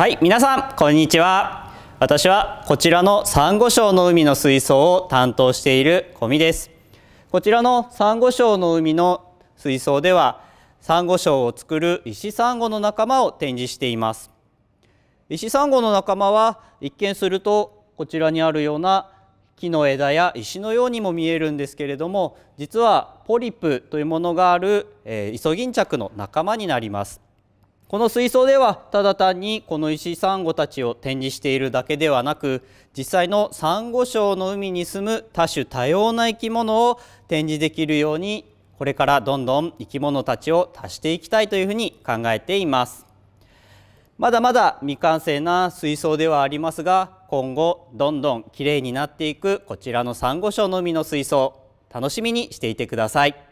はい皆さんこんにちは私はこちらのサンゴ礁の海の水槽を担当している小見ですこちらのサンゴ礁の海の水槽ではサンゴ礁を作る石サンゴの仲間を展示しています石サンゴの仲間は一見するとこちらにあるような木の枝や石のようにも見えるんですけれども実はポリプというものがある、えー、イソギンチャクの仲間になりますこの水槽ではただ単にこの石サンゴたちを展示しているだけではなく実際のサンゴ礁の海に住む多種多様な生き物を展示できるようにこれからどんどん生き物たちを足していきたいというふうに考えていますまだまだ未完成な水槽ではありますが今後どんどんきれいになっていくこちらのサンゴ礁の海の水槽楽しみにしていてください。